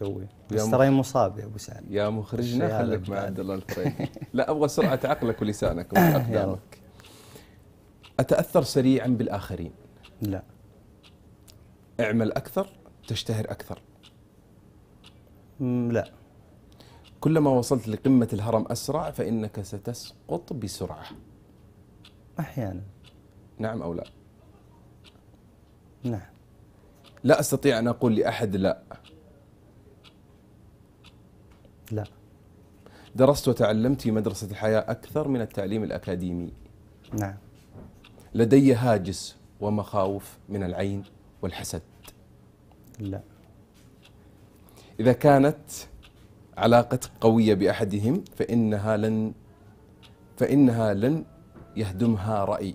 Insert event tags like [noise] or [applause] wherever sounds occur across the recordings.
جوي بس ترى مصاب يا ابو سعد يا مخرجنا خليك مع عبد الله الكريم [laughs] لا ابغى سرعه عقلك ولسانك واقدامك [laughs] اتاثر سريعا بالاخرين لا اعمل اكثر تشتهر اكثر لا كلما وصلت لقمة الهرم أسرع فإنك ستسقط بسرعة أحيانا نعم أو لا نعم لا أستطيع أن أقول لأحد لا لا درست وتعلمت في مدرسة الحياة أكثر من التعليم الأكاديمي نعم لدي هاجس ومخاوف من العين والحسد لا إذا كانت علاقتك قوية بأحدهم فإنها لن فإنها لن يهدمها رأي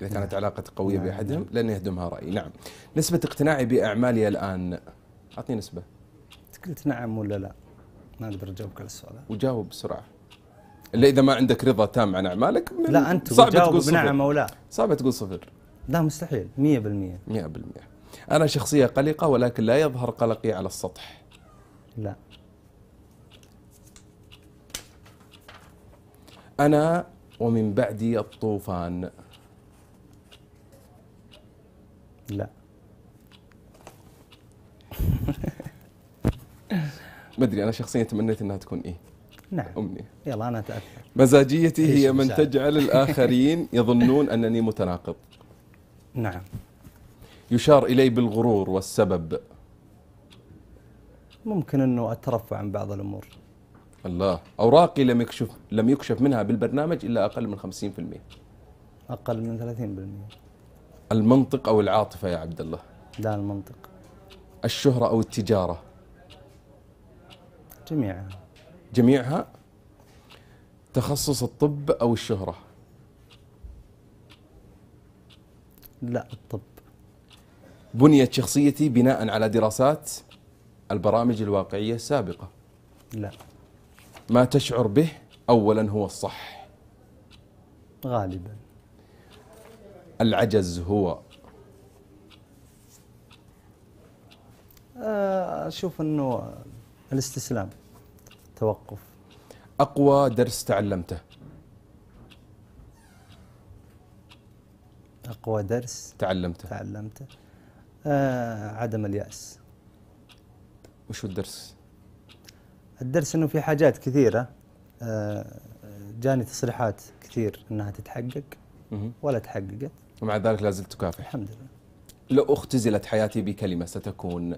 إذا كانت نعم. علاقتك قوية نعم. بأحدهم نعم. لن يهدمها رأي نعم نسبة اقتناعي بأعمالي الآن أعطني نسبة قلت نعم ولا لا ما اقدر اجاوبك على السؤال وجاوب بسرعه الا اذا ما عندك رضا تام عن اعمالك لا انت صعب تقول صفر نعم او لا صعب تقول صفر لا مستحيل 100% 100% انا شخصيه قلقه ولكن لا يظهر قلقي على السطح لا انا ومن بعدي الطوفان لا [laughs] ما ادري انا شخصيا تمنيت انها تكون ايه نعم امنيه يلا انا اتاثر مزاجيتي هي من مساعد. تجعل الاخرين [laughs] يظنون انني متناقض نعم يشار الي بالغرور والسبب ممكن انه اترفع عن بعض الامور الله اوراقي لم يكشف لم يكشف منها بالبرنامج الا اقل من 50% اقل من 30% المنطق او العاطفه يا عبد الله لا المنطق الشهره او التجاره جميعها جميعها تخصص الطب أو الشهرة لا الطب بنيت شخصيتي بناء على دراسات البرامج الواقعية السابقة لا ما تشعر به أولا هو الصح غالبا العجز هو أه، أشوف أنه الاستسلام توقف أقوى درس تعلمته أقوى درس تعلمته تعلمته آه عدم اليأس وش الدرس؟ الدرس أنه في حاجات كثيرة آه جاني تصريحات كثير أنها تتحقق ولا تحققت ومع ذلك لا زلت تكافح الحمد لله لو اختزلت حياتي بكلمة ستكون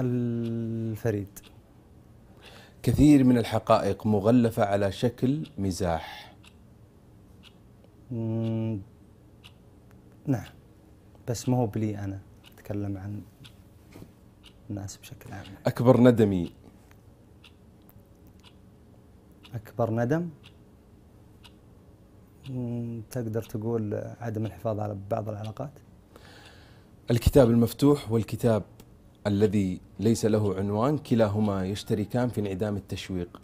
الفريد كثير من الحقائق مغلفة على شكل مزاح نعم بس ما هو بلي أنا أتكلم عن الناس بشكل عام أكبر ندمي أكبر ندم تقدر تقول عدم الحفاظ على بعض العلاقات الكتاب المفتوح والكتاب الذي ليس له عنوان كلاهما يشتركان في انعدام التشويق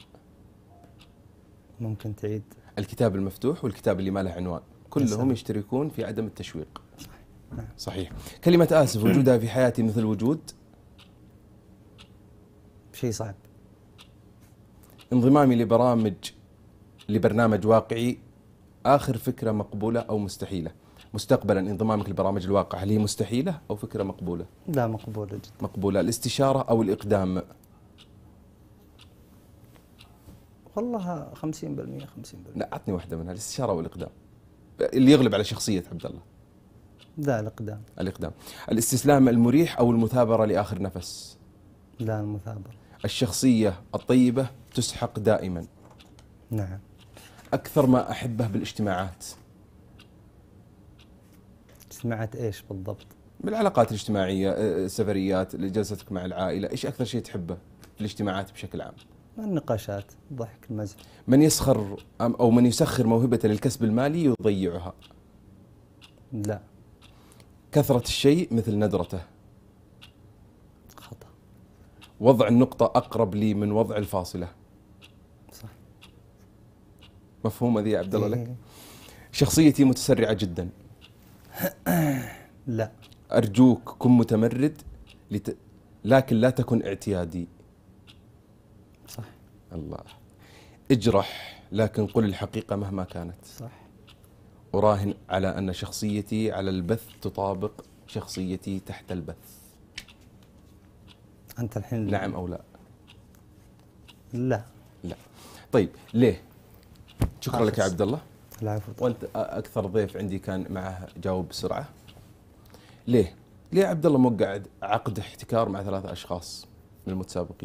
ممكن تعيد الكتاب المفتوح والكتاب اللي ما له عنوان كلهم يشتركون في عدم التشويق صحيح, نعم. صحيح. كلمة آسف وجودها في حياتي مثل وجود شيء صعب انضمامي لبرامج لبرنامج واقعي آخر فكرة مقبولة أو مستحيلة مستقبلا انضمامك لبرامج الواقع هل هي مستحيله او فكره مقبوله؟ لا مقبوله جدا مقبوله الاستشاره او الاقدام والله 50% 50% لا أعطني واحده منها الاستشاره والاقدام اللي يغلب على شخصيه عبد الله لا الاقدام الاقدام الاستسلام المريح او المثابره لاخر نفس لا المثابره الشخصيه الطيبه تسحق دائما نعم اكثر ما احبه بالاجتماعات سمعت ايش بالضبط؟ بالعلاقات الاجتماعيه، أه، أه، السفريات، جلستك مع العائله، ايش اكثر شيء تحبه في الاجتماعات بشكل عام؟ النقاشات، الضحك، المزح. من يسخر او من يسخر موهبته للكسب المالي يضيعها. لا. كثرة الشيء مثل ندرته. خطأ. وضع النقطة أقرب لي من وضع الفاصلة. صح. مفهومة ذي يا عبد الله لك؟ إيه. شخصيتي متسرعة جدا. [coughs] لا أرجوك كن متمرد لت... لكن لا تكن اعتيادي صح الله اجرح لكن قل الحقيقة مهما كانت صح أراهن على أن شخصيتي على البث تطابق شخصيتي تحت البث أنت الحين نعم أو لا لا لا طيب ليه شكرا لك يا عبد الله العفو وانت اكثر ضيف عندي كان معه جاوب بسرعه ليه؟ ليه عبد الله موقع عقد احتكار مع ثلاثة اشخاص من المتسابقين؟